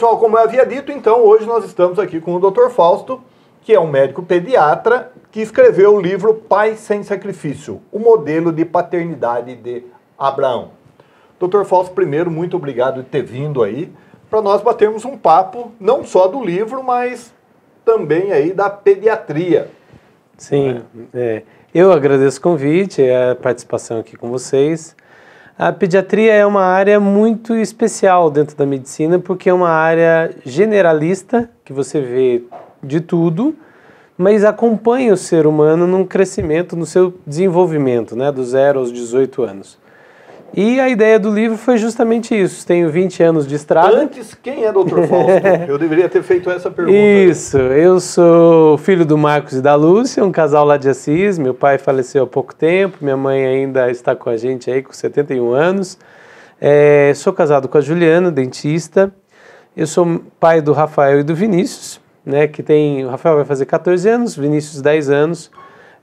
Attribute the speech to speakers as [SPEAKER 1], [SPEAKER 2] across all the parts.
[SPEAKER 1] pessoal, como eu havia dito, então hoje nós estamos aqui com o Dr. Fausto, que é um médico pediatra que escreveu o livro Pai sem Sacrifício, o modelo de paternidade de Abraão. Dr. Fausto, primeiro, muito obrigado de ter vindo aí para nós batermos um papo não só do livro, mas também aí da pediatria.
[SPEAKER 2] Sim, é. É. eu agradeço o convite, é a participação aqui com vocês. A pediatria é uma área muito especial dentro da medicina, porque é uma área generalista, que você vê de tudo, mas acompanha o ser humano num crescimento, no seu desenvolvimento, né, do zero aos
[SPEAKER 1] 18 anos.
[SPEAKER 2] E a ideia do livro foi justamente isso. Tenho 20 anos de estrada.
[SPEAKER 1] Antes, quem é Dr. Fausto? eu deveria ter feito essa pergunta.
[SPEAKER 2] Isso, eu sou filho do Marcos e da Lúcia, um casal lá de Assis. Meu pai faleceu há pouco tempo, minha mãe ainda está com a gente aí com 71 anos. É, sou casado com a Juliana, dentista. Eu sou pai do Rafael e do Vinícius, né, que tem, o Rafael vai fazer 14 anos, Vinícius 10 anos.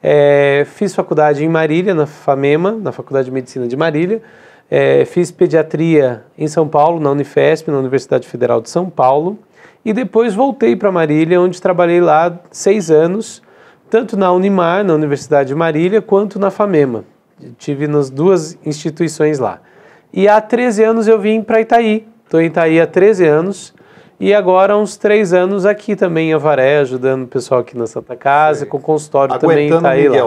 [SPEAKER 2] É, fiz faculdade em Marília, na FAMEMA, na Faculdade de Medicina de Marília. É, fiz pediatria em São Paulo, na Unifesp, na Universidade Federal de São Paulo. E depois voltei para Marília, onde trabalhei lá seis anos, tanto na Unimar, na Universidade de Marília, quanto na FAMEMA. Tive nas duas instituições lá. E há 13 anos eu vim para Itaí. Estou em Itaí há 13 anos e agora uns três anos aqui também em Avaré, ajudando o pessoal aqui na
[SPEAKER 1] Santa Casa, com o consultório aguentando também está aí lá.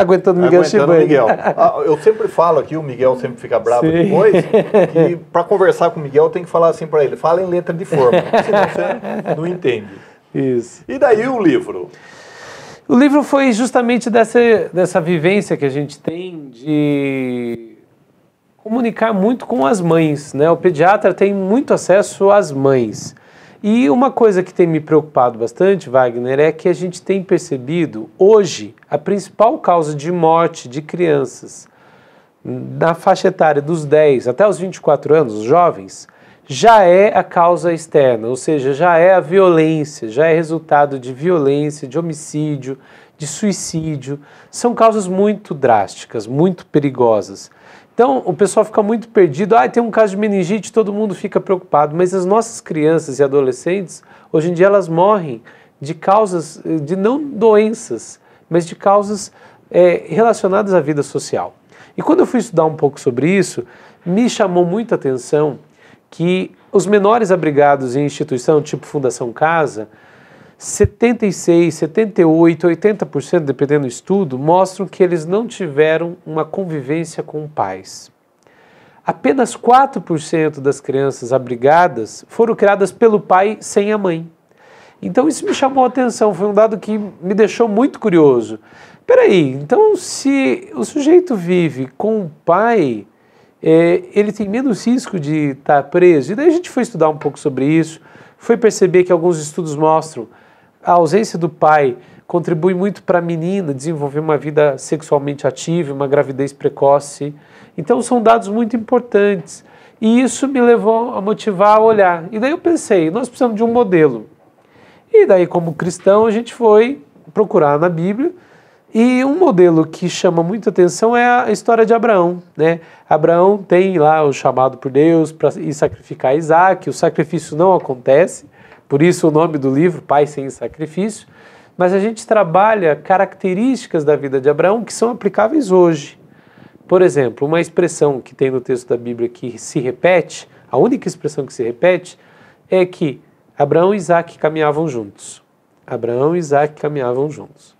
[SPEAKER 2] Aguentando Miguel Aguentando Miguel.
[SPEAKER 1] Ah, eu sempre falo aqui, o Miguel sempre fica bravo Sim. depois, que para conversar com o Miguel tem que falar assim para ele, fala em letra de forma, senão você não entende. Isso. E daí o livro?
[SPEAKER 2] O livro foi justamente dessa, dessa vivência que a gente tem de comunicar muito com as mães, né? O pediatra tem muito acesso às mães. E uma coisa que tem me preocupado bastante, Wagner, é que a gente tem percebido hoje a principal causa de morte de crianças na faixa etária dos 10 até os 24 anos, os jovens, já é a causa externa, ou seja, já é a violência, já é resultado de violência, de homicídio, de suicídio. São causas muito drásticas, muito perigosas. Então, o pessoal fica muito perdido. Ah, tem um caso de meningite, todo mundo fica preocupado. Mas as nossas crianças e adolescentes, hoje em dia, elas morrem de causas, de não doenças, mas de causas é, relacionadas à vida social. E quando eu fui estudar um pouco sobre isso, me chamou muita atenção que os menores abrigados em instituição, tipo Fundação Casa, 76, 78, 80%, dependendo do estudo, mostram que eles não tiveram uma convivência com pais. Apenas 4% das crianças abrigadas foram criadas pelo pai sem a mãe. Então isso me chamou a atenção, foi um dado que me deixou muito curioso. Peraí, então se o sujeito vive com o pai, é, ele tem menos risco de estar tá preso. E daí a gente foi estudar um pouco sobre isso, foi perceber que alguns estudos mostram a ausência do pai contribui muito para a menina desenvolver uma vida sexualmente ativa, uma gravidez precoce. Então são dados muito importantes. E isso me levou a motivar a olhar. E daí eu pensei, nós precisamos de um modelo. E daí, como cristão, a gente foi procurar na Bíblia. E um modelo que chama muita atenção é a história de Abraão. Né? Abraão tem lá o chamado por Deus para ir sacrificar Isaac, o sacrifício não acontece. Por isso o nome do livro, Pai Sem Sacrifício. Mas a gente trabalha características da vida de Abraão que são aplicáveis hoje. Por exemplo, uma expressão que tem no texto da Bíblia que se repete, a única expressão que se repete, é que Abraão e Isaac caminhavam juntos. Abraão e Isaac caminhavam juntos.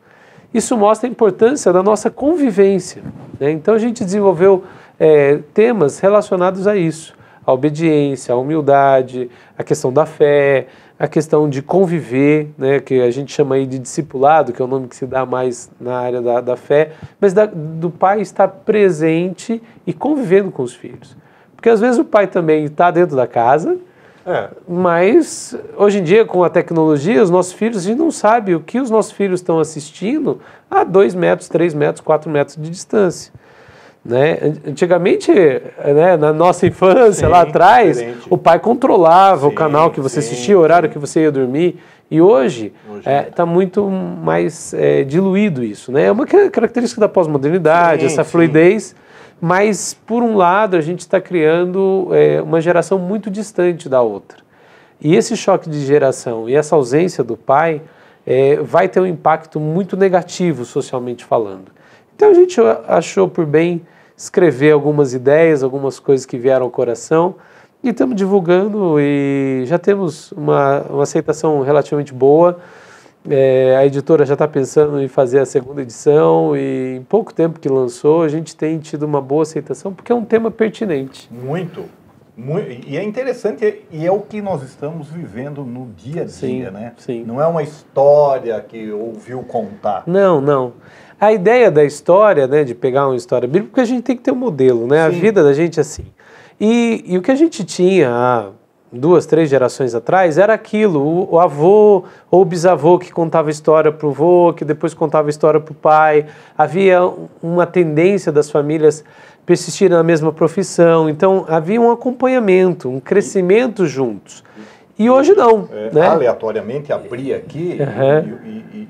[SPEAKER 2] Isso mostra a importância da nossa convivência. Né? Então a gente desenvolveu é, temas relacionados a isso a obediência, a humildade, a questão da fé, a questão de conviver, né, que a gente chama aí de discipulado, que é o nome que se dá mais na área da, da fé, mas da, do pai estar presente e convivendo com os filhos. Porque às vezes o pai também está dentro da casa, é. mas hoje em dia, com a tecnologia, os nossos filhos, a gente não sabe o que os nossos filhos estão assistindo a 2 metros, 3 metros, 4 metros de distância. Né? Antigamente, né, na nossa infância, sim, lá atrás, diferente. o pai controlava sim, o canal que você sim, assistia, o horário que você ia dormir. E hoje está é, tá muito mais é, diluído isso. Né? É uma característica da pós-modernidade, essa fluidez. Mas, por um lado, a gente está criando é, uma geração muito distante da outra. E esse choque de geração e essa ausência do pai é, vai ter um impacto muito negativo socialmente falando. Então a gente achou por bem escrever algumas ideias, algumas coisas que vieram ao coração. E estamos divulgando e já temos uma, uma aceitação relativamente boa. É, a editora já está pensando em fazer a segunda edição e em pouco tempo que lançou a gente tem tido uma
[SPEAKER 1] boa aceitação porque é um tema pertinente. Muito. Muito, e é interessante, e é o que nós estamos vivendo no dia a dia, sim, né? Sim. Não é uma história que ouviu contar.
[SPEAKER 2] Não, não. A ideia da história, né, de pegar uma história bíblica, porque a gente tem que ter um modelo, né? Sim. A vida da gente é assim. E, e o que a gente tinha há duas, três gerações atrás era aquilo, o, o avô ou o bisavô que contava história para o avô, que depois contava história para o pai. Havia uma tendência das famílias persistir na mesma profissão. Então havia um acompanhamento, um crescimento juntos.
[SPEAKER 1] E hoje não. É, né? Aleatoriamente abri aqui uhum. e, e,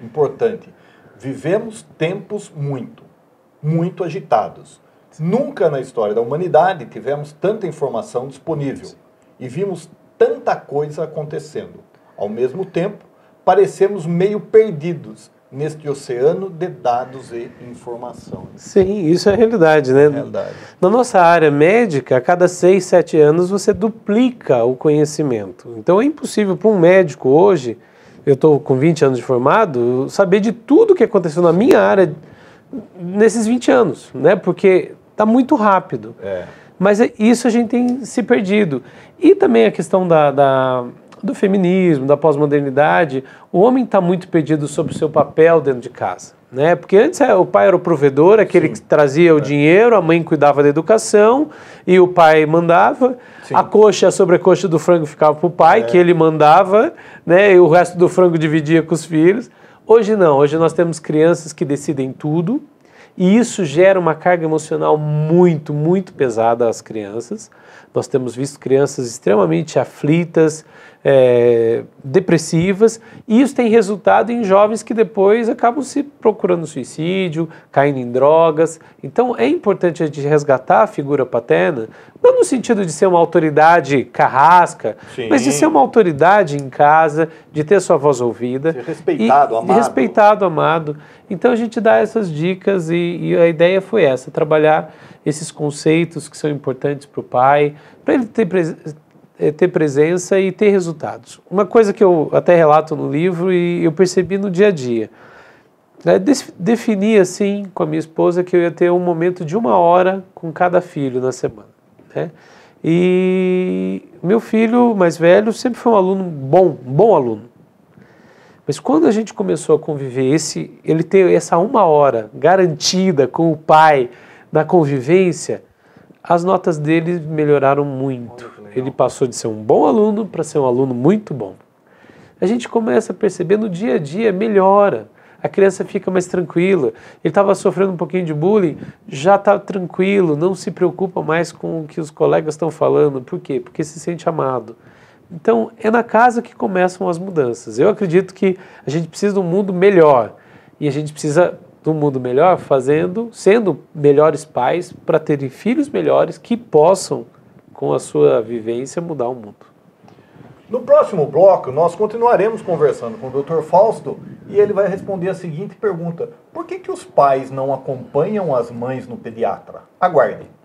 [SPEAKER 1] e, importante. Vivemos tempos muito, muito agitados. Nunca na história da humanidade tivemos tanta informação disponível e vimos tanta coisa acontecendo. Ao mesmo tempo, parecemos meio perdidos neste oceano de dados e informação.
[SPEAKER 2] Sim, isso é realidade, né? Realidade. Na nossa área médica, a cada seis, sete anos você duplica o conhecimento. Então é impossível para um médico hoje eu estou com 20 anos de formado, saber de tudo que aconteceu na minha área nesses 20 anos, né? Porque tá muito rápido. É. Mas é isso a gente tem se perdido. E também a questão da, da do feminismo, da pós-modernidade, o homem está muito perdido sobre o seu papel dentro de casa né? Porque antes é, o pai era o provedor, aquele Sim, que trazia é. o dinheiro, a mãe cuidava da educação e o pai mandava. Sim. A coxa, a sobrecoxa do frango ficava para o pai, é. que ele mandava, né? E o resto do frango dividia com os filhos. Hoje não, hoje nós temos crianças que decidem tudo e isso gera uma carga emocional muito, muito pesada às crianças. Nós temos visto crianças extremamente aflitas, é, depressivas, e isso tem resultado em jovens que depois acabam se procurando suicídio, caindo em drogas. Então é importante a gente resgatar a figura paterna, não no sentido de ser uma autoridade carrasca, Sim. mas de ser uma autoridade em casa, de ter sua voz ouvida. Ser respeitado, e, amado. Respeitado, amado. Então a gente dá essas dicas e, e a ideia foi essa, trabalhar esses conceitos que são importantes para o pai, para ele ter, pre eh, ter presença e ter resultados. Uma coisa que eu até relato no livro e eu percebi no dia a dia. Né, defini assim com a minha esposa que eu ia ter um momento de uma hora com cada filho na semana. Né? E meu filho mais velho sempre foi um aluno bom, um bom aluno. Mas quando a gente começou a conviver, esse, ele ter essa uma hora garantida com o pai, da convivência, as notas dele melhoraram muito. Ele passou de ser um bom aluno para ser um aluno muito bom. A gente começa a perceber no dia a dia, melhora. A criança fica mais tranquila. Ele estava sofrendo um pouquinho de bullying, já está tranquilo, não se preocupa mais com o que os colegas estão falando. Por quê? Porque se sente amado. Então, é na casa que começam as mudanças. Eu acredito que a gente precisa de um mundo melhor e a gente precisa do mundo melhor fazendo, sendo melhores pais para terem filhos melhores que possam, com a sua vivência, mudar o
[SPEAKER 1] mundo. No próximo bloco, nós continuaremos conversando com o Dr. Fausto e ele vai responder a seguinte pergunta: Por que, que os pais não acompanham as mães no pediatra? Aguardem.